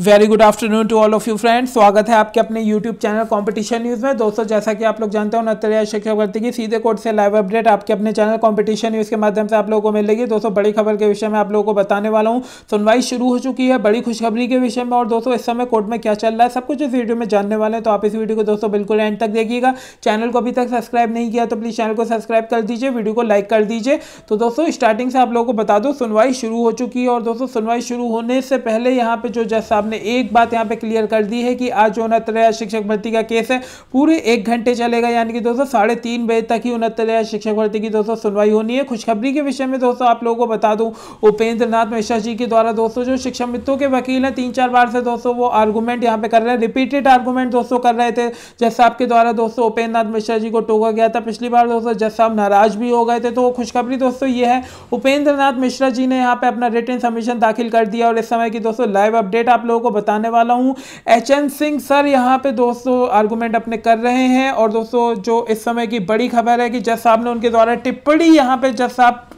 very good afternoon to all of you friends स्वागत है आपके अपने यूट्यूब चैनल कंपटीशन न्यूज़ में दोस्तों जैसा कि आप लोग जानते हो नतरिया शिक्षा भर्ती की सीधे कोर्ट से लाइव अपडेट आपके अपने चैनल कंपटीशन न्यूज़ के माध्यम से आप लोगों को मिलेगी दोस्तों बड़ी खबर के विषय में आप लोगों को बताने वाला हूँ सुनवाई शुरू हो चुकी है बड़ी खुशखबरी के विषय में और दोस्तों इस समय कोर्ट में क्या चल रहा है सब कुछ इस वीडियो में जानने वाले हैं तो आप इस वीडियो को दोस्तों बिल्कुल एंड तक देखिएगा चैनल को अभी तक सब्सक्राइब नहीं किया तो प्लीज़ चैनल को सब्सक्राइब कर दीजिए वीडियो को लाइक कर दीजिए तो दोस्तों स्टार्टिंग से आप लोगों को बता दो सुनवाई शुरू हो चुकी है और दोस्तों सुनवाई शुरू होने से पहले यहाँ पर जो जैसा साहब ने एक बात यहाँ पे क्लियर कर दी है कि आज जो उनहत्तर शिक्षक भर्ती का केस है पूरे एक घंटे चलेगा यानी कि दोस्तों साढ़े तीन बजे तक ही उनहत्तर शिक्षक भर्ती की दोस्तों सुनवाई होनी है खुशखबरी के विषय में दोस्तों आप लोगों को बता दूँ उपेंद्र मिश्रा जी के द्वारा दोस्तों जो शिक्षा मित्रों के वकील हैं तीन चार बार से दोस्तों वो आर्गूमेंट यहाँ पे कर रहे हैं रिपीटेड आर्गूमेंट दोस्तों कर रहे थे जैसे आपके द्वारा दोस्तों उपेंद्र मिश्रा जी को टोका गया था पिछली बार दोस्तों जैसे आप नाराज भी हो गए थे तो वो खुशखबरी दोस्तों ये है उपेंद्र मिश्रा जी ने यहाँ पे अपना रिटर्न सबमिशन दाखिल कर दिया और इस समय की दोस्तों लाइव अपडेट आप लोग लोगों को बताने वाला हूँ एच एन सिंह सर यहाँ पे दोस्तों आर्गूमेंट अपने कर रहे हैं और दोस्तों जो इस समय की बड़ी खबर है कि जज साहब ने उनके द्वारा टिप्पणी यहाँ पे जज साहब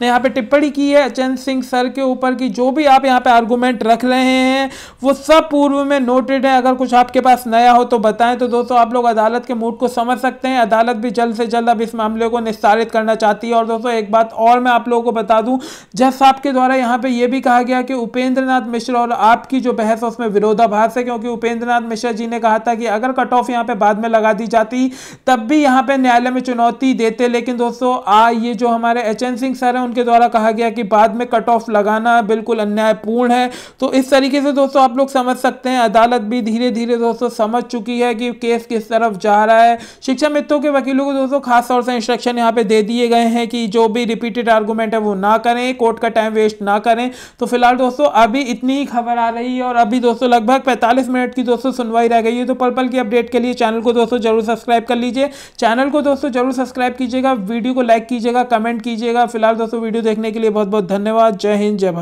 ने यहाँ पे टिप्पणी की है अचंत सिंह सर के ऊपर की जो भी आप यहाँ पे आर्गूमेंट रख रहे हैं वो सब पूर्व में नोटेड है अगर कुछ आपके पास नया हो तो बताएं तो दोस्तों आप लोग अदालत के मूड को समझ सकते हैं अदालत भी जल्द से जल्द अब इस मामले को निस्तारित करना चाहती है और दोस्तों एक बात और मैं आप लोगों को बता दूं जज साहब के द्वारा यहाँ पे ये भी कहा गया कि उपेंद्र मिश्र और आपकी जो बहस है उसमें विरोधाभास है क्योंकि उपेंद्र मिश्रा जी ने कहा था कि अगर कट ऑफ यहाँ पे बाद में लगा दी जाती तब भी यहाँ पे न्यायालय में चुनौती देते लेकिन दोस्तों आ ये जो हमारे एच सिंह सर हैं उनके द्वारा कहा गया कि बाद में कट ऑफ लगाना बिल्कुल अन्यायपूर्ण है तो इस तरीके से दोस्तों आप लोग समझ सकते हैं अदालत भी धीरे धीरे दोस्तों समझ चुकी है कि केस किस तरफ जा रहा है शिक्षा मित्रों के वकीलों को दोस्तों खास तौर से इंस्ट्रक्शन यहाँ पे दे दिए गए हैं कि जो भी रिपीटेड आर्गूमेंट है वो ना करें कोर्ट का टाइम वेस्ट ना करें तो फिलहाल दोस्तों अभी इतनी ही खबर आ रही है और अभी दोस्तों लगभग पैंतालीस मिनट की दोस्तों सुनवाई रह गई है तो पल पल की अपडेट के लिए चैनल को दोस्तों जरूर सब्सक्राइब कर लीजिए चैनल को दोस्तों जरूर सब्सक्राइब कीजिएगा वीडियो को लाइक कीजिएगा कमेंट कीजिएगा फिलहाल दोस्तों वीडियो देखने के लिए बहुत बहुत धन्यवाद जय हिंद जय भारत